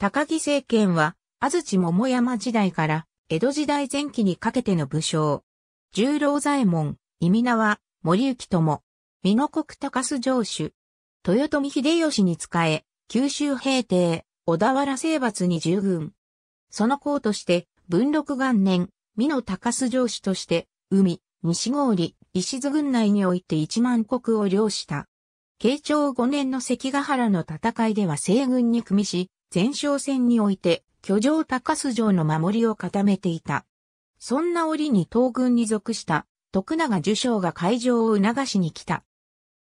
高木政権は、安土桃山時代から、江戸時代前期にかけての武将。十郎左衛門、意味名は、森行友、美濃国高須城主。豊臣秀吉に仕え、九州平定、小田原征伐に従軍。その功として、文禄元年、美濃高須城主として、海、西郡、石津郡内において一万国を領した。慶長五年の関ヶ原の戦いでは西軍に組みし、前哨戦において、居城高須城の守りを固めていた。そんな折に東軍に属した徳永受賞が会場を促しに来た。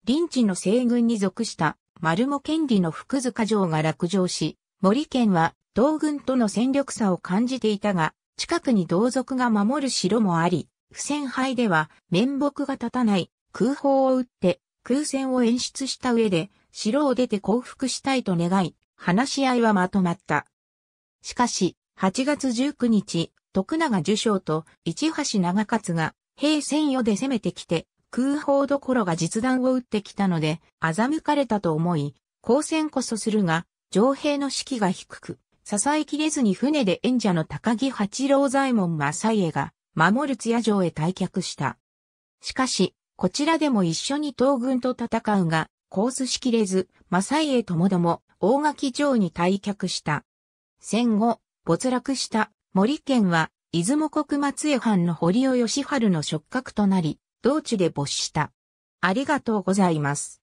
臨地の西軍に属した丸も権利の福塚城が落城し、森県は東軍との戦力差を感じていたが、近くに同族が守る城もあり、不戦敗では面目が立たない空砲を撃って空戦を演出した上で、城を出て降伏したいと願い、話し合いはまとまった。しかし、8月19日、徳永受賞と市橋長勝が兵戦用で攻めてきて、空砲どころが実弾を撃ってきたので、欺かれたと思い、交戦こそするが、上兵の士気が低く、支えきれずに船で演者の高木八郎左衛門正家が、守る津屋城へ退却した。しかし、こちらでも一緒に東軍と戦うが、コースしきれず、正家ともども、大垣城に退却した。戦後、没落した森県は、出雲国松江藩の堀尾義春の触覚となり、同地で没した。ありがとうございます。